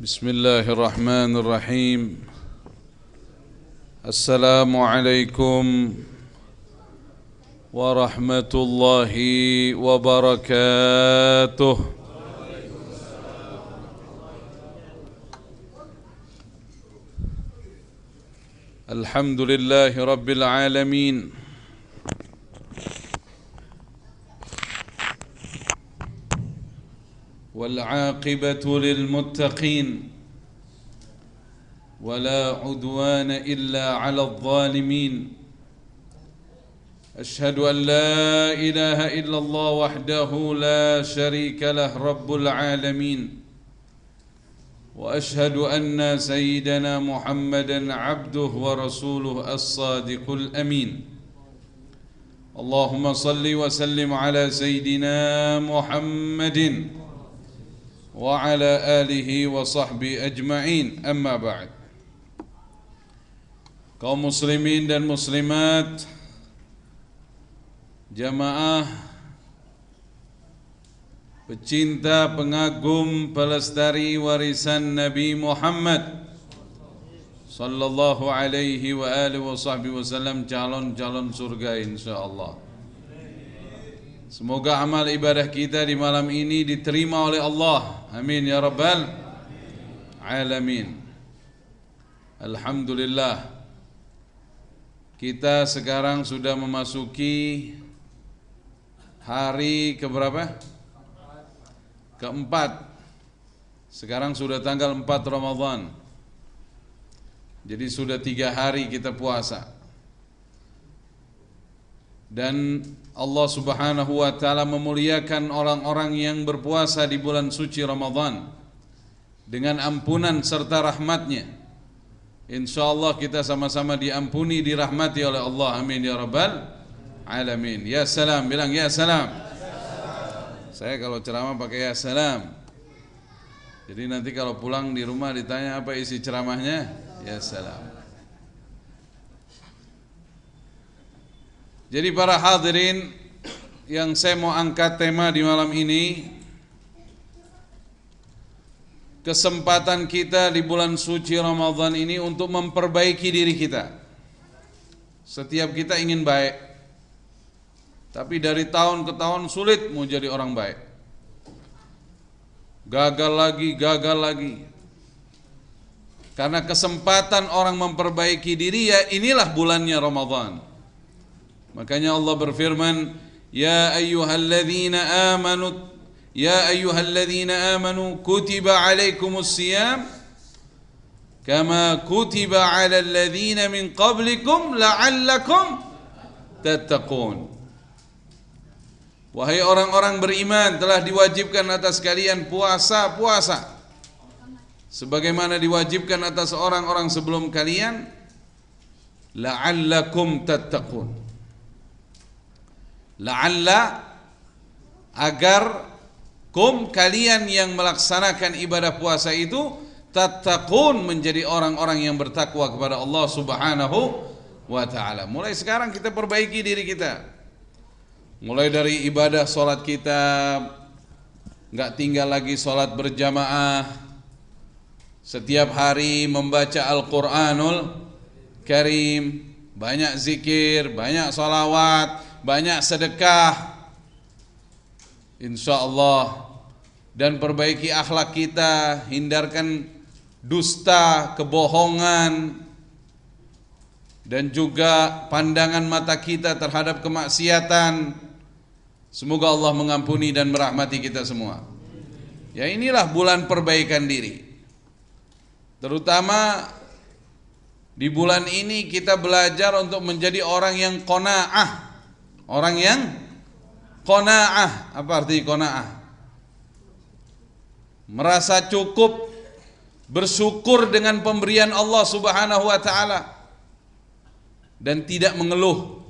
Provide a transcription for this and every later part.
بسم الله الرحمن الرحيم السلام عليكم ورحمة الله وبركاته الحمد لله رب العالمين والعاقبة للمتقين ولا عدوان إلا على الظالمين أشهد أن لا إله إلا الله وحده لا شريك له رب العالمين وأشهد أن سيدنا محمدًا عبده ورسوله الصادق الأمين اللهم صل وسلم على سيدنا محمدٍ وعلى آله وصحبه أجمعين أما بعد kaum muslimin dan muslimat jamaah pecinta pengagum pelestari warisan Nabi Muhammad sallallahu alaihi wa alihi wasallam jalan jalan surga insyaallah Semoga amal ibadah kita di malam ini diterima oleh Allah. Amin ya rabbal alamin. Alhamdulillah. Kita sekarang sudah memasuki hari keberapa? Keempat. Sekarang sudah tanggal 4 Ramadan. Jadi sudah tiga hari kita puasa dan Allah Subhanahu wa taala memuliakan orang-orang yang berpuasa di bulan suci Ramadan dengan ampunan serta rahmatnya. Insyaallah kita sama-sama diampuni dirahmati oleh Allah. Amin ya rabbal alamin. Ya salam bilang Ya salam. Saya kalau ceramah pakai ya salam. Jadi nanti kalau pulang di rumah ditanya apa isi ceramahnya? Ya salam. Jadi para hadirin yang saya mau angkat tema di malam ini kesempatan kita di bulan suci Ramadan ini untuk memperbaiki diri kita. Setiap kita ingin baik. Tapi dari tahun ke tahun sulit mau jadi orang baik. Gagal lagi, gagal lagi. Karena kesempatan orang memperbaiki diri ya inilah bulannya Ramadan. Makanya Allah berfirman, "Ya ayyuhalladzina amanu Ya ayyuhalladzina amanu kutiba alaikumus siyam kama kutiba alal ladzina min qablikum la'allakum tattaqun." Wahai orang-orang beriman telah diwajibkan atas kalian puasa, puasa. Sebagaimana diwajibkan atas orang-orang sebelum kalian la'allakum tattaqun la'alla agar kum kalian yang melaksanakan ibadah puasa itu tattaqun menjadi orang-orang yang bertakwa kepada Allah Subhanahu wa taala. Mulai sekarang kita perbaiki diri kita. Mulai dari ibadah solat kita nggak tinggal lagi solat berjamaah Setiap hari membaca Al-Quranul Karim Banyak zikir, banyak salawat banyak sedekah insya Allah dan perbaiki akhlak kita hindarkan dusta kebohongan dan juga pandangan mata kita terhadap kemaksiatan semoga Allah mengampuni dan merahmati kita semua ya inilah bulan perbaikan diri terutama di bulan ini kita belajar untuk menjadi orang yang kona'ah Orang yang kona'ah Apa arti kona'ah? Merasa cukup Bersyukur dengan pemberian Allah subhanahu wa ta'ala Dan tidak mengeluh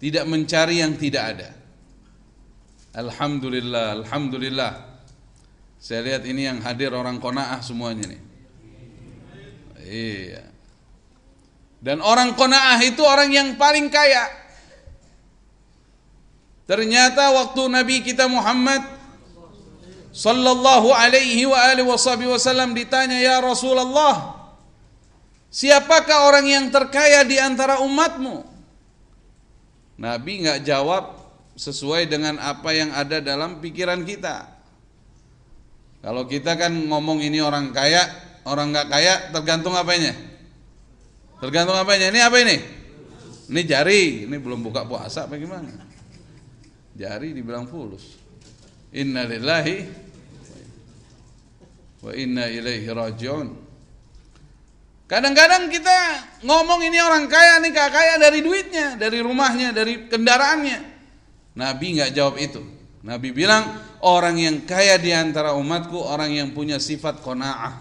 Tidak mencari yang tidak ada Alhamdulillah, Alhamdulillah Saya lihat ini yang hadir orang kona'ah semuanya nih Iya Dan orang kona'ah itu orang yang paling kaya Ternyata waktu Nabi kita Muhammad sallallahu alaihi wa alihi wasallam ditanya ya Rasulullah Siapakah orang yang terkaya di antara umatmu? Nabi nggak jawab sesuai dengan apa yang ada dalam pikiran kita. Kalau kita kan ngomong ini orang kaya, orang nggak kaya tergantung apanya? Tergantung apanya? Ini apa ini? Ini jari, ini belum buka puasa bagaimana? jari dibilang fulus inna lillahi wa inna ilaihi rajiun kadang-kadang kita ngomong ini orang kaya nih kaya, kaya dari duitnya dari rumahnya dari kendaraannya nabi nggak jawab itu nabi bilang orang yang kaya di antara umatku orang yang punya sifat qanaah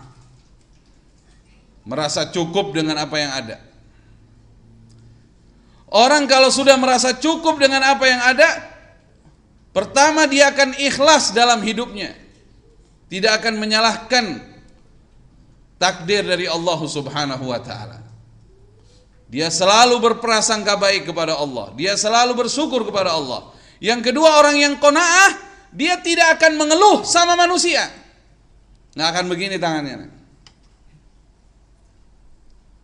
merasa cukup dengan apa yang ada Orang kalau sudah merasa cukup dengan apa yang ada, Pertama dia akan ikhlas dalam hidupnya. Tidak akan menyalahkan takdir dari Allah Subhanahu wa taala. Dia selalu berprasangka baik kepada Allah. Dia selalu bersyukur kepada Allah. Yang kedua orang yang kona'ah dia tidak akan mengeluh sama manusia. Nah akan begini tangannya.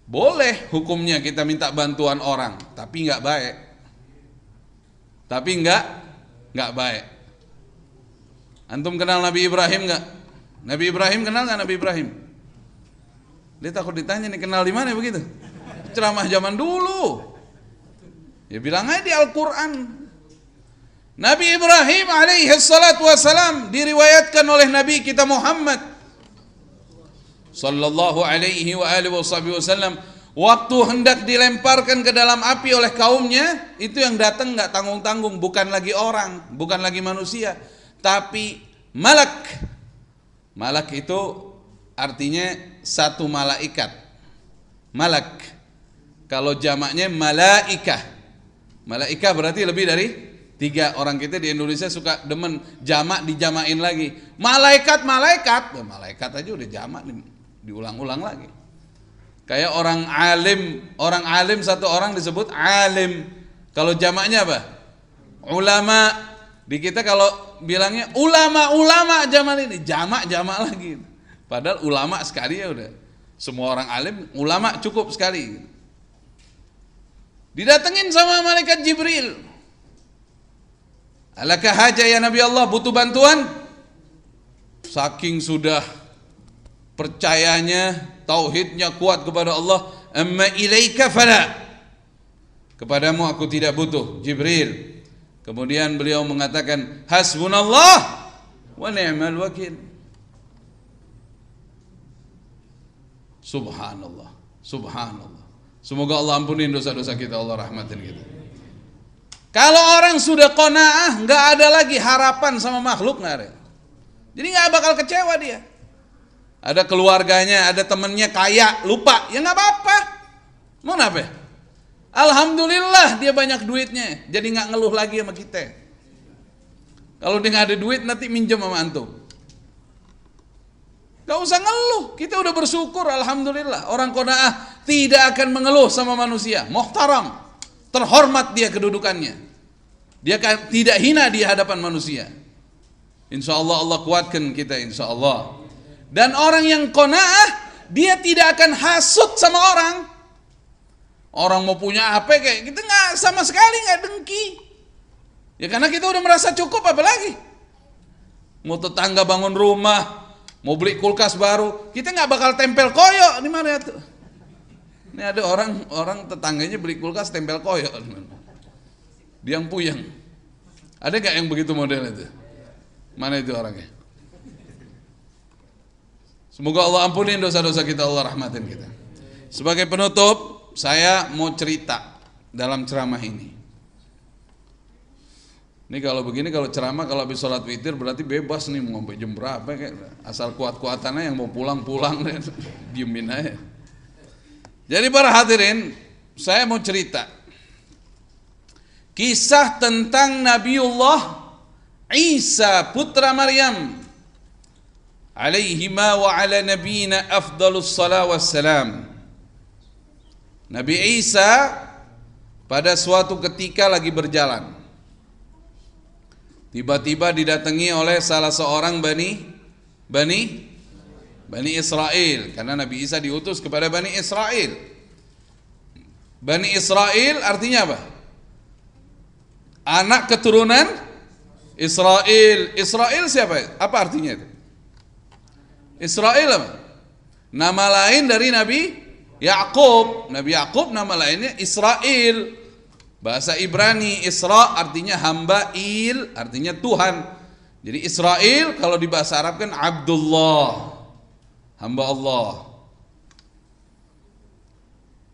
Boleh hukumnya kita minta bantuan orang, tapi nggak baik. Tapi nggak nggak baik. Antum kenal Nabi Ibrahim nggak? Nabi Ibrahim kenal nggak Nabi Ibrahim? Dia takut ditanya nih kenal di mana begitu? Ceramah zaman dulu. Ya bilang aja di Al-Quran. Nabi Ibrahim alaihi salatu wasalam diriwayatkan oleh Nabi kita Muhammad sallallahu alaihi wa alihi wasallam Waktu hendak dilemparkan ke dalam api oleh kaumnya, itu yang datang nggak tanggung-tanggung, bukan lagi orang, bukan lagi manusia, tapi malak. Malak itu artinya satu malaikat. Malak. Kalau jamaknya malaikah. Malaikah berarti lebih dari tiga orang kita di Indonesia suka demen jamak dijamain lagi. Malaikat, malaikat, ya, malaikat aja udah jamak diulang-ulang lagi. Kayak orang alim, orang alim satu orang disebut alim. Kalau jamaknya apa? Ulama. Di kita kalau bilangnya ulama-ulama zaman ini, jamak-jamak lagi. Padahal ulama sekali ya udah. Semua orang alim, ulama cukup sekali. Didatengin sama malaikat Jibril. Alakah haja ya Nabi Allah butuh bantuan? Saking sudah percayanya, tauhidnya kuat kepada Allah, amma ilaika fala. Kepadamu aku tidak butuh, Jibril. Kemudian beliau mengatakan, hasbunallah wa ni'mal wakil. Subhanallah, subhanallah. Semoga Allah ampuni dosa-dosa kita, Allah rahmatin kita. Kalau orang sudah kona'ah, nggak ada lagi harapan sama makhluk nggak Jadi nggak bakal kecewa dia ada keluarganya, ada temennya kaya, lupa, ya nggak apa-apa. Mau apa? Alhamdulillah dia banyak duitnya, jadi nggak ngeluh lagi sama kita. Kalau dia nggak ada duit nanti minjem sama antum. Gak usah ngeluh, kita udah bersyukur Alhamdulillah. Orang kona'ah tidak akan mengeluh sama manusia. Muhtaram, terhormat dia kedudukannya. Dia kan tidak hina di hadapan manusia. Insya Allah Allah kuatkan kita insya Allah. Dan orang yang kona'ah, dia tidak akan hasut sama orang. Orang mau punya HP kayak kita gitu nggak sama sekali nggak dengki. Ya karena kita udah merasa cukup apalagi. Mau tetangga bangun rumah, mau beli kulkas baru, kita nggak bakal tempel koyok di mana ya tuh. Ini ada orang orang tetangganya beli kulkas tempel koyok puyang. Dia yang puyeng. Ada nggak yang begitu model itu? Mana itu orangnya? Semoga Allah ampunin dosa-dosa kita, Allah rahmatin kita. Sebagai penutup, saya mau cerita dalam ceramah ini. Ini kalau begini, kalau ceramah, kalau habis sholat witir berarti bebas nih mau sampai jam berapa kayak asal kuat-kuatannya yang mau pulang-pulang diemin aja. Jadi para hadirin, saya mau cerita kisah tentang Nabiullah Isa putra Maryam عليهما وعلى نبينا أفضل الصلاة والسلام Nabi Isa pada suatu ketika lagi berjalan tiba-tiba didatangi oleh salah seorang bani bani bani Israel karena Nabi Isa diutus kepada bani Israel bani Israel artinya apa anak keturunan Israel Israel siapa apa artinya itu Israel apa? Nama lain dari Nabi Yakub. Nabi Yakub nama lainnya Israel. Bahasa Ibrani Isra artinya hamba il artinya Tuhan. Jadi Israel kalau di bahasa Arab kan Abdullah. Hamba Allah.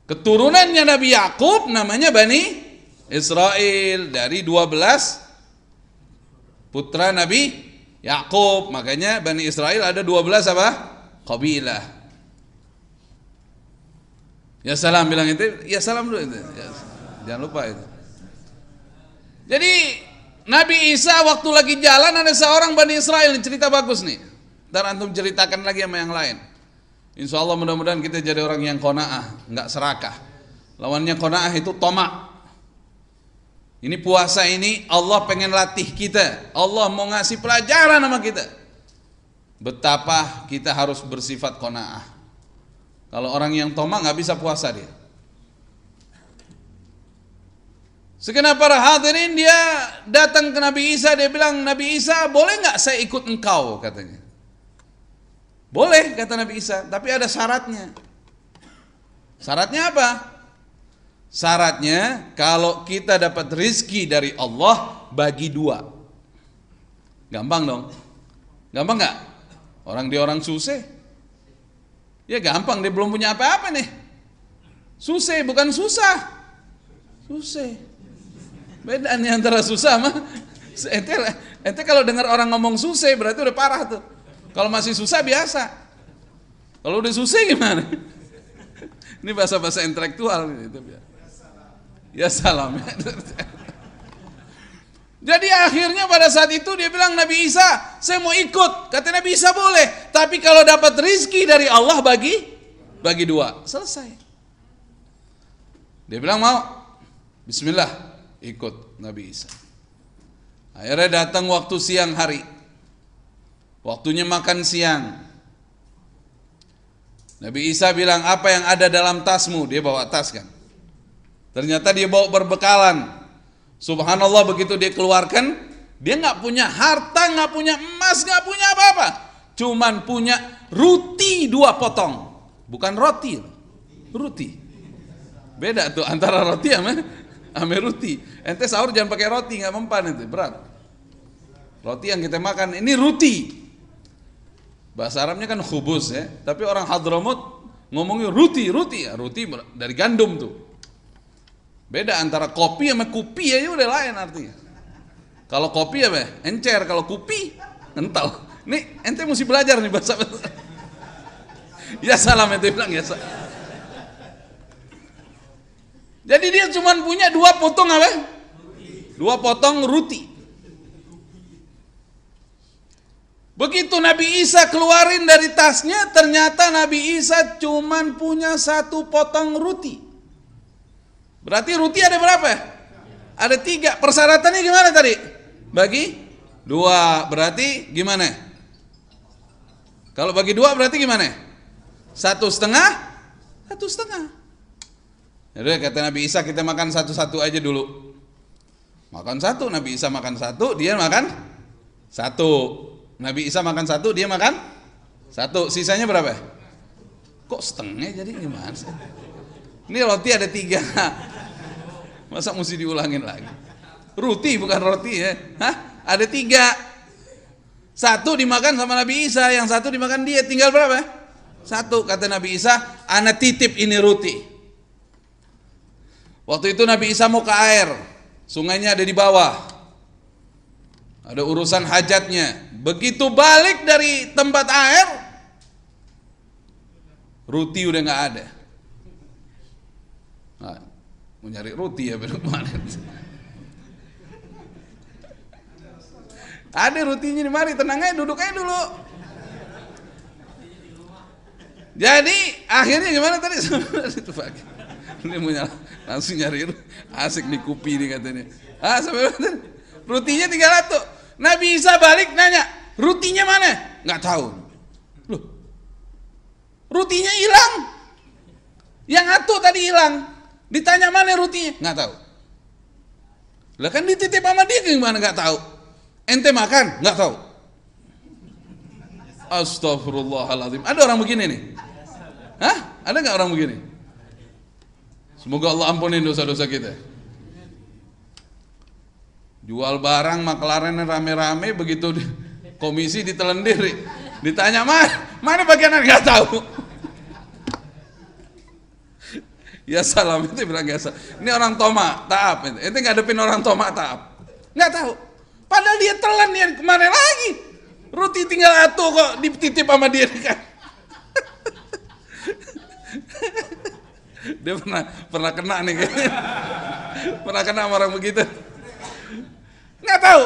Keturunannya Nabi Yakub namanya Bani Israel dari 12 putra Nabi Yakub. Makanya Bani Israel ada 12 apa? Kabilah. Ya salam bilang itu, ya salam dulu itu. Ya, jangan lupa itu. Jadi Nabi Isa waktu lagi jalan ada seorang Bani Israel cerita bagus nih. Dan antum ceritakan lagi sama yang lain. Insya Allah mudah-mudahan kita jadi orang yang kona'ah, nggak serakah. Lawannya kona'ah itu tomak. Ini puasa ini Allah pengen latih kita. Allah mau ngasih pelajaran sama kita. Betapa kita harus bersifat kona'ah. Kalau orang yang toma nggak bisa puasa dia. Segenap para hadirin dia datang ke Nabi Isa dia bilang Nabi Isa boleh nggak saya ikut engkau katanya. Boleh kata Nabi Isa tapi ada syaratnya. Syaratnya apa? Syaratnya kalau kita dapat rizki dari Allah bagi dua. Gampang dong. Gampang nggak? Orang di orang susah. Ya gampang dia belum punya apa-apa nih. Susah bukan susah. Susah. beda nih antara susah mah ente, ente kalau dengar orang ngomong susah berarti udah parah tuh. Kalau masih susah biasa. Kalau udah susah gimana? Ini bahasa-bahasa intelektual gitu biar. Ya salam. Jadi akhirnya pada saat itu dia bilang Nabi Isa, saya mau ikut. Kata Nabi Isa boleh, tapi kalau dapat rizki dari Allah bagi bagi dua, selesai. Dia bilang mau, Bismillah, ikut Nabi Isa. Akhirnya datang waktu siang hari, waktunya makan siang. Nabi Isa bilang apa yang ada dalam tasmu? Dia bawa tas kan? Ternyata dia bawa berbekalan. Subhanallah begitu dia keluarkan, dia nggak punya harta, nggak punya emas, nggak punya apa-apa. Cuman punya roti dua potong, bukan roti, roti, Beda tuh antara roti sama, sama roti. Ente sahur jangan pakai roti, nggak mempan itu berat. Roti yang kita makan ini roti. Bahasa Arabnya kan khubus ya, tapi orang Hadramut ngomongnya roti, roti ya, roti dari gandum tuh. Beda antara kopi sama kupi ya udah lain artinya. Kalau kopi ya beh, encer, kalau kupi entau. Nih ente mesti belajar nih bahasa. -bahasa. ya salam ente bilang ya Jadi dia cuma punya dua potong apa? Ya? Dua potong ruti. Begitu Nabi Isa keluarin dari tasnya, ternyata Nabi Isa cuma punya satu potong ruti. Berarti ruti ada berapa? Ada tiga. Persyaratannya gimana tadi? Bagi dua. Berarti gimana? Kalau bagi dua berarti gimana? Satu setengah? Satu setengah. Jadi kata Nabi Isa kita makan satu-satu aja dulu. Makan satu, Nabi Isa makan satu, dia makan satu. Nabi Isa makan satu, dia makan satu. Sisanya berapa? Kok setengah jadi gimana ini roti ada tiga. Masa mesti diulangin lagi? Roti bukan roti ya. Hah? Ada tiga. Satu dimakan sama Nabi Isa, yang satu dimakan dia. Tinggal berapa? Satu kata Nabi Isa, anak titip ini roti. Waktu itu Nabi Isa mau ke air, sungainya ada di bawah. Ada urusan hajatnya. Begitu balik dari tempat air, roti udah nggak ada mau nyari roti ya belok kemarin ada rotinya di mari tenang aja duduk aja dulu jadi akhirnya gimana tadi itu pakai ini mau nyala, langsung nyari asik di kupi nih katanya ah sampai rutinya 300 Nabi Isa balik nanya rutinya mana nggak tahu loh rutinya hilang yang satu tadi hilang Ditanya mana rutinya? Nggak tahu. Lah kan dititip sama dia gimana nggak tahu? Ente makan? Nggak tahu. Astagfirullahaladzim. Ada orang begini nih? Hah? Ada nggak orang begini? Semoga Allah ampunin dosa-dosa kita. Jual barang maklaran rame-rame begitu komisi ditelan Ditanya mana? Mana bagian nggak tahu? ya salam itu bilang biasa ya, ini orang toma taap itu itu ngadepin orang toma taap nggak tahu padahal dia telan dia kemarin lagi Roti tinggal atuh kok dititip sama dia kan dia pernah pernah kena nih kan. pernah kena orang begitu nggak tahu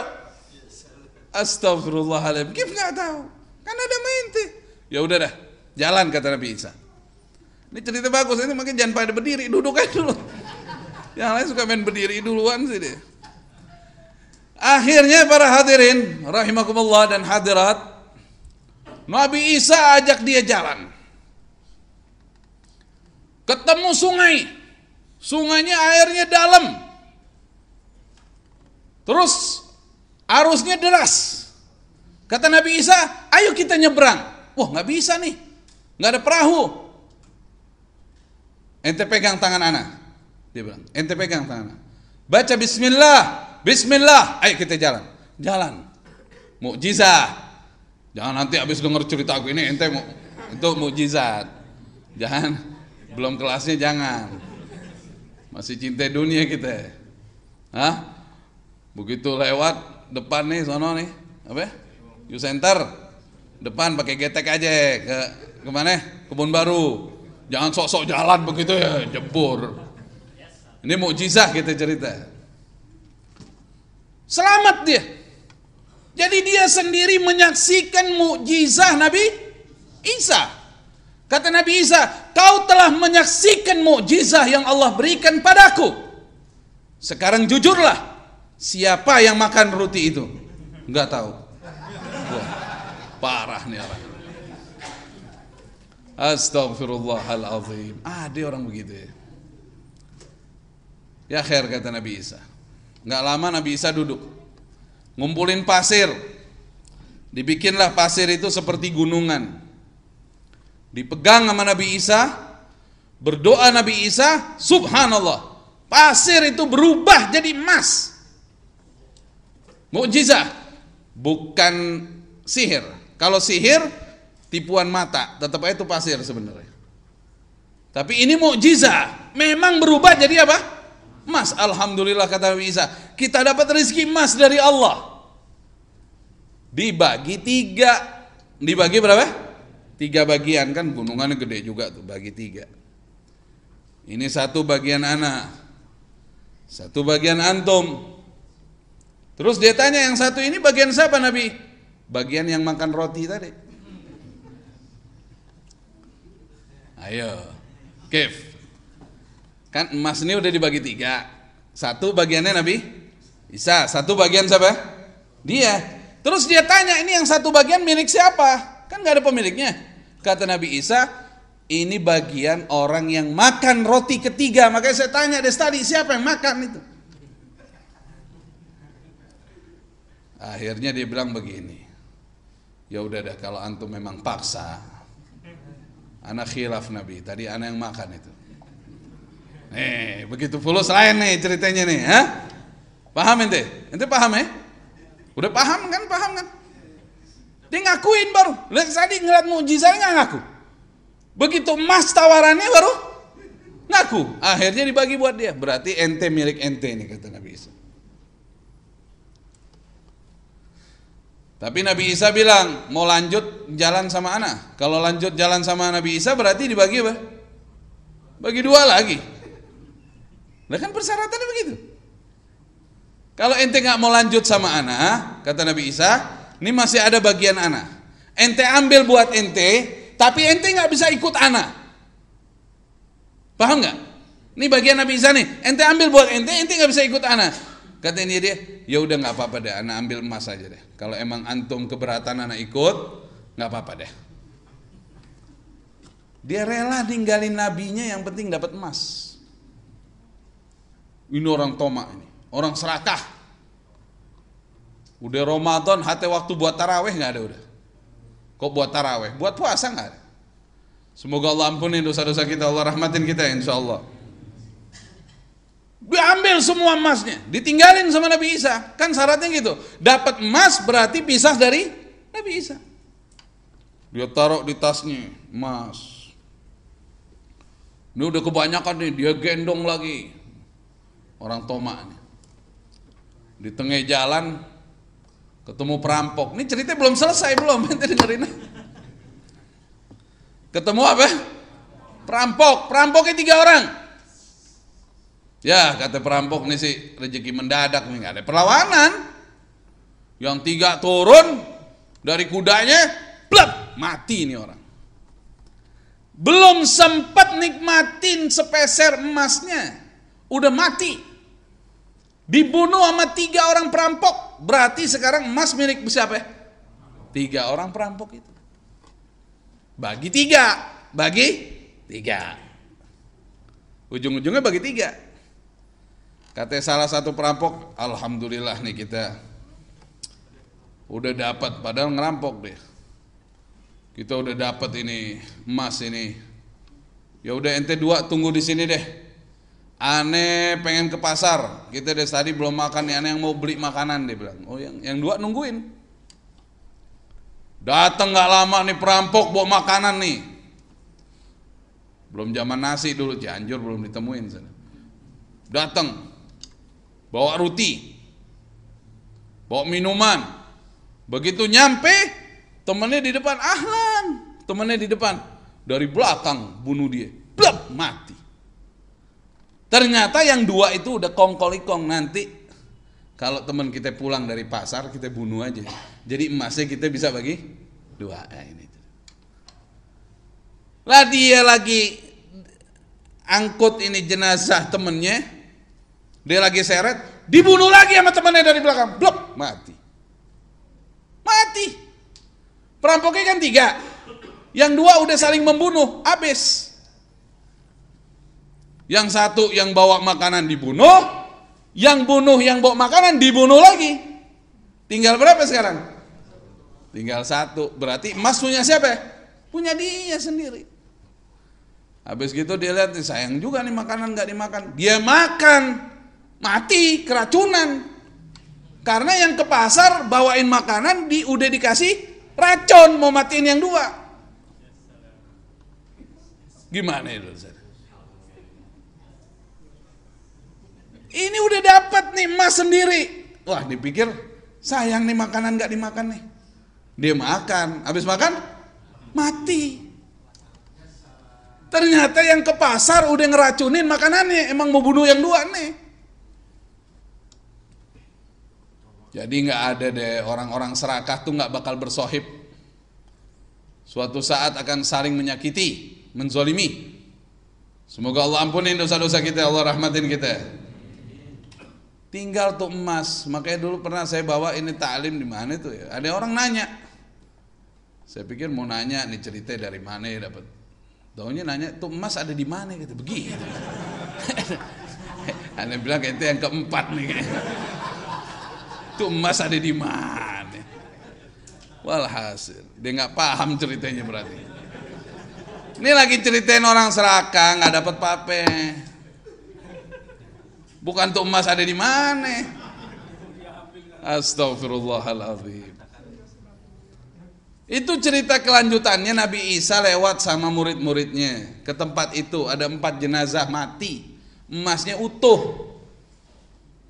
Astagfirullahaladzim Gif nggak tahu kan ada main teh ya udah dah jalan kata Nabi Isa ini cerita bagus, ini mungkin jangan pada berdiri, duduk aja dulu. Yang lain suka main berdiri duluan sih dia. Akhirnya para hadirin, rahimakumullah dan hadirat, Nabi Isa ajak dia jalan. Ketemu sungai. Sungainya airnya dalam. Terus arusnya deras. Kata Nabi Isa, ayo kita nyebrang. Wah nggak bisa nih, nggak ada perahu. Ente pegang tangan anak. Dia bilang, ente pegang tangan anak. Baca bismillah, bismillah. Ayo kita jalan. Jalan. Mukjizat. Jangan nanti habis denger cerita aku ini ente mau itu mukjizat. Jangan belum kelasnya jangan. Masih cinta dunia kita. Hah? Begitu lewat depan nih sono nih, apa ya? You center. Depan pakai getek aja ke kemana? Kebun Baru. Jangan sok-sok jalan begitu ya, jebur. Ini mukjizah kita cerita. Selamat dia. Jadi dia sendiri menyaksikan mukjizah Nabi Isa. Kata Nabi Isa, "Kau telah menyaksikan mukjizah yang Allah berikan padaku. Sekarang jujurlah, siapa yang makan roti itu?" Enggak tahu. Wah, parah nih orang. Astagfirullahaladzim. Ada ah, orang begitu ya. Ya khair kata Nabi Isa. Nggak lama Nabi Isa duduk. Ngumpulin pasir. Dibikinlah pasir itu seperti gunungan. Dipegang sama Nabi Isa. Berdoa Nabi Isa. Subhanallah. Pasir itu berubah jadi emas. Mukjizah. Bukan sihir. Kalau sihir tipuan mata, tetap aja itu pasir sebenarnya. Tapi ini mukjizah, memang berubah jadi apa? Emas. Alhamdulillah kata Nabi Isa, kita dapat rezeki emas dari Allah. Dibagi tiga, dibagi berapa? Tiga bagian kan gunungannya gede juga tuh, bagi tiga. Ini satu bagian anak, satu bagian antum. Terus dia tanya yang satu ini bagian siapa Nabi? Bagian yang makan roti tadi. Ayo, Kif. Kan emas ini udah dibagi tiga. Satu bagiannya Nabi Isa, satu bagian siapa? Dia. Terus dia tanya, ini yang satu bagian milik siapa? Kan nggak ada pemiliknya. Kata Nabi Isa, ini bagian orang yang makan roti ketiga. Makanya saya tanya deh tadi, siapa yang makan itu? Akhirnya dia bilang begini. Ya udah deh kalau antum memang paksa, Anak khilaf Nabi. Tadi anak yang makan itu. Nih, eh, begitu fulus lain nih ceritanya nih, ha? Paham ente? Ente paham ya? Eh? Udah paham kan? Paham kan? Dia ngakuin baru. Lihat tadi ngeliat mujizatnya nggak ngaku. Begitu emas tawarannya baru ngaku. Akhirnya dibagi buat dia. Berarti ente milik ente ini kata Nabi Isa. Tapi Nabi Isa bilang, mau lanjut jalan sama anak. Kalau lanjut jalan sama Nabi Isa berarti dibagi apa? Bagi dua lagi. Nah kan persyaratannya begitu. Kalau ente nggak mau lanjut sama anak, kata Nabi Isa, ini masih ada bagian anak. Ente ambil buat ente, tapi ente nggak bisa ikut anak. Paham nggak? Ini bagian Nabi Isa nih. Ente ambil buat ente, ente nggak bisa ikut anak. Katanya dia, ya udah nggak apa-apa deh, anak ambil emas aja deh. Kalau emang antum keberatan anak ikut, nggak apa-apa deh. Dia rela ninggalin nabinya yang penting dapat emas. Ini orang toma ini, orang serakah. Udah Ramadan, hati waktu buat taraweh nggak ada udah. Kok buat taraweh? Buat puasa nggak Semoga Allah ampunin dosa-dosa kita, Allah rahmatin kita insya Allah ambil semua emasnya, ditinggalin sama Nabi Isa. Kan syaratnya gitu. Dapat emas berarti pisah dari Nabi Isa. Dia taruh di tasnya emas. Ini udah kebanyakan nih, dia gendong lagi. Orang nih. Di tengah jalan ketemu perampok. Ini ceritanya belum selesai belum, nanti dengerin. Ketemu apa? Perampok, perampoknya tiga orang. Ya kata perampok nih sih rezeki mendadak nih ada perlawanan. Yang tiga turun dari kudanya, blep mati ini orang. Belum sempat nikmatin sepeser emasnya, udah mati. Dibunuh sama tiga orang perampok, berarti sekarang emas milik siapa? Ya? Tiga orang perampok itu. Bagi tiga, bagi tiga. Ujung-ujungnya bagi tiga. Kata salah satu perampok, alhamdulillah nih kita udah dapat padahal ngerampok deh. Kita udah dapat ini emas ini. Ya udah ente dua tunggu di sini deh. Ane pengen ke pasar. Kita dari tadi belum makan nih ane yang mau beli makanan dia bilang. Oh yang yang dua nungguin. Datang nggak lama nih perampok bawa makanan nih. Belum zaman nasi dulu Cianjur belum ditemuin sana. Datang bawa roti, bawa minuman. Begitu nyampe, temennya di depan, ahlan, temennya di depan. Dari belakang bunuh dia, blab, mati. Ternyata yang dua itu udah kongkolikong nanti kalau teman kita pulang dari pasar kita bunuh aja. Jadi emasnya kita bisa bagi dua. Nah, ini. Lah dia lagi angkut ini jenazah temennya dia lagi seret, dibunuh lagi sama temannya dari belakang. Blok, mati. Mati. Perampoknya kan tiga. Yang dua udah saling membunuh, habis. Yang satu yang bawa makanan dibunuh, yang bunuh yang bawa makanan dibunuh lagi. Tinggal berapa sekarang? Tinggal satu. Berarti emas punya siapa? Ya? Punya dia sendiri. Habis gitu dia lihat, sayang juga nih makanan gak dimakan. Dia makan mati keracunan. Karena yang ke pasar bawain makanan di udah dikasih racun mau matiin yang dua. Gimana itu? Ini udah dapat nih mas sendiri. Wah dipikir sayang nih makanan nggak dimakan nih. Dia makan, habis makan mati. Ternyata yang ke pasar udah ngeracunin makanannya emang mau bunuh yang dua nih. Jadi nggak ada deh orang-orang serakah tuh nggak bakal bersohib. Suatu saat akan saling menyakiti, menzolimi. Semoga Allah ampunin dosa-dosa kita, Allah rahmatin kita. Tinggal tuh emas, makanya dulu pernah saya bawa ini taklim di mana tuh ya. Ada orang nanya. Saya pikir mau nanya nih cerita dari mana ya dapat. Tahunya nanya tuh emas ada di mana gitu begitu. Anda bilang itu yang keempat nih. Tuh emas ada di mana? Walhasil, dia nggak paham ceritanya berarti. Ini lagi ceritain orang seraka nggak dapat pape. Bukan tuh emas ada di mana? Astagfirullahaladzim. Itu cerita kelanjutannya Nabi Isa lewat sama murid-muridnya ke tempat itu ada empat jenazah mati emasnya utuh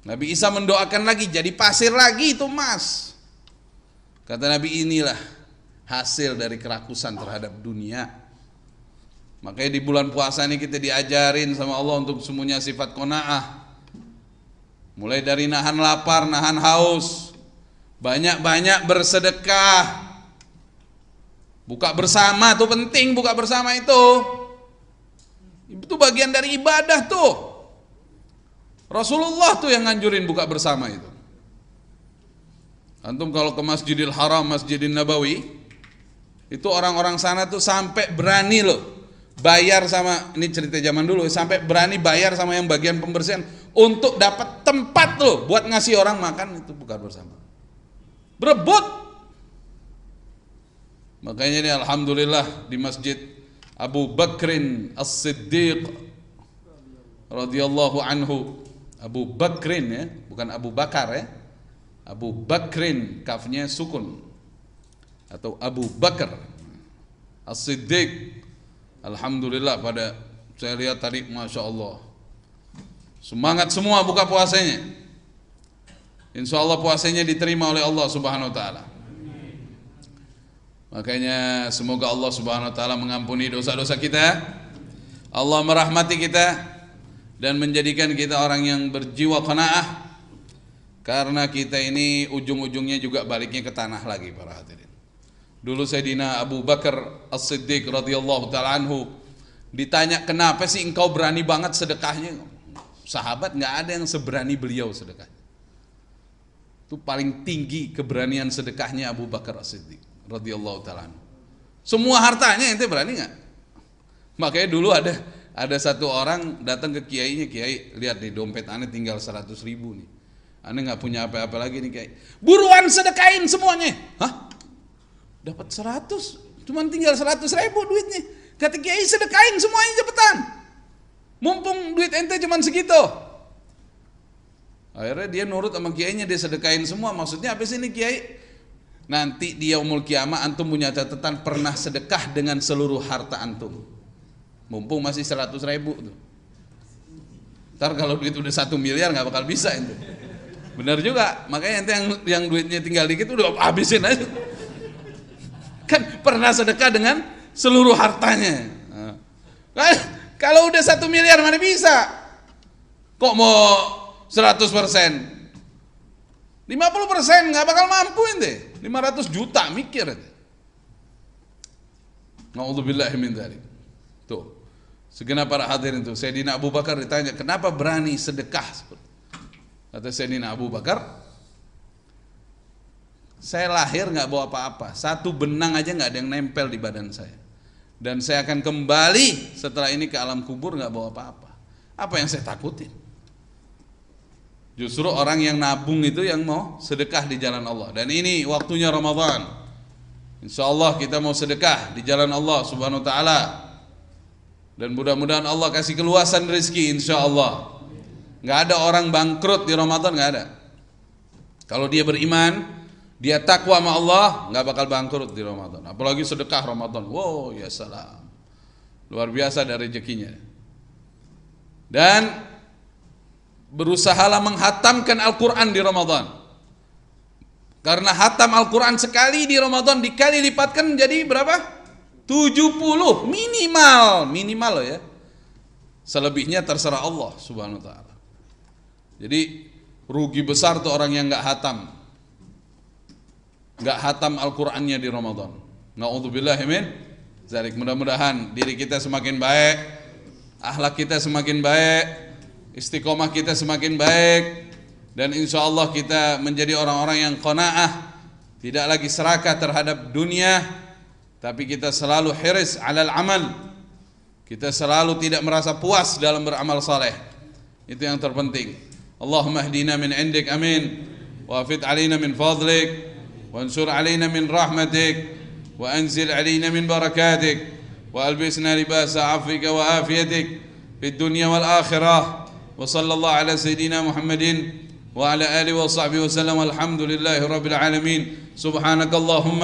Nabi Isa mendoakan lagi jadi pasir lagi itu emas. Kata Nabi inilah hasil dari kerakusan terhadap dunia. Makanya di bulan puasa ini kita diajarin sama Allah untuk semuanya sifat kona'ah. Mulai dari nahan lapar, nahan haus. Banyak-banyak bersedekah. Buka bersama tuh penting, buka bersama itu. Itu bagian dari ibadah tuh. Rasulullah tuh yang nganjurin buka bersama itu. Antum kalau ke Masjidil Haram, Masjidin Nabawi, itu orang-orang sana tuh sampai berani loh bayar sama ini cerita zaman dulu sampai berani bayar sama yang bagian pembersihan untuk dapat tempat loh buat ngasih orang makan itu buka bersama. Berebut. Makanya ini alhamdulillah di Masjid Abu Bakrin As-Siddiq radhiyallahu anhu Abu Bakrin ya, bukan Abu Bakar ya. Abu Bakrin kafnya sukun atau Abu Bakar As-Siddiq Alhamdulillah pada saya lihat tadi Masya Allah Semangat semua buka puasanya Insya Allah puasanya diterima oleh Allah subhanahu wa ta'ala Makanya semoga Allah subhanahu wa ta'ala mengampuni dosa-dosa kita Allah merahmati kita dan menjadikan kita orang yang berjiwa kenaah, karena kita ini ujung-ujungnya juga baliknya ke tanah lagi para hadirin. Dulu Sayyidina Abu Bakar As-Siddiq radhiyallahu taala anhu ditanya kenapa sih engkau berani banget sedekahnya? Sahabat nggak ada yang seberani beliau sedekah. Itu paling tinggi keberanian sedekahnya Abu Bakar As-Siddiq radhiyallahu taala Semua hartanya itu berani nggak? Makanya dulu ada ada satu orang datang ke kiainya kiai lihat di dompet aneh tinggal 100 ribu nih aneh nggak punya apa-apa lagi nih kiai buruan sedekain semuanya hah dapat 100 cuman tinggal 100 ribu duitnya kata kiai sedekain semuanya cepetan mumpung duit ente cuman segitu akhirnya dia nurut sama kiainya dia sedekain semua maksudnya apa sih nih kiai nanti dia umul kiamat, antum punya catatan pernah sedekah dengan seluruh harta antum Mumpung masih 100 ribu tuh. Ntar kalau duit udah satu miliar nggak bakal bisa itu. Bener juga, makanya ente yang, yang duitnya tinggal dikit udah habisin aja. Kan pernah sedekah dengan seluruh hartanya. Nah, kalau udah satu miliar mana bisa? Kok mau 100 persen? 50 persen nggak bakal mampu ente. 500 juta mikir. Nauzubillahimin min dzalik. Segenap para hadirin itu, Sayyidina Abu Bakar ditanya, kenapa berani sedekah? Kata Sayyidina Abu Bakar, saya lahir nggak bawa apa-apa, satu benang aja nggak ada yang nempel di badan saya. Dan saya akan kembali setelah ini ke alam kubur nggak bawa apa-apa. Apa yang saya takutin? Justru orang yang nabung itu yang mau sedekah di jalan Allah. Dan ini waktunya Ramadan. Insya Allah kita mau sedekah di jalan Allah Subhanahu Wa Taala dan mudah-mudahan Allah kasih keluasan rezeki insya Allah. Gak ada orang bangkrut di Ramadan gak ada. Kalau dia beriman, dia takwa sama Allah, gak bakal bangkrut di Ramadan. Apalagi sedekah Ramadan. Wow, ya salam. Luar biasa dari rezekinya. Dan berusahalah menghatamkan Al-Quran di Ramadan. Karena hatam Al-Quran sekali di Ramadan dikali lipatkan jadi berapa? 70 minimal, minimal loh ya. Selebihnya terserah Allah Subhanahu wa taala. Jadi rugi besar tuh orang yang nggak hatam. nggak hatam Al-Qur'annya di Ramadan. Nauzubillah min zalik. Mudah-mudahan diri kita semakin baik, akhlak kita semakin baik, istiqomah kita semakin baik dan insya Allah kita menjadi orang-orang yang qanaah, tidak lagi serakah terhadap dunia, Tapi kita selalu hiris alal amal. Kita selalu tidak merasa puas dalam beramal saleh. Itu yang terpenting. Allahumma hdina min indik amin. Wa fit alaina min fadlik. وانشر علينا من رحمتك وأنزل علينا من بركاتك وألبسنا لباس عفوك وآفيتك في الدنيا والآخرة وصلى الله على سيدنا محمد وعلى آله وصحبه وسلم والحمد لله رب العالمين سبحانك اللهم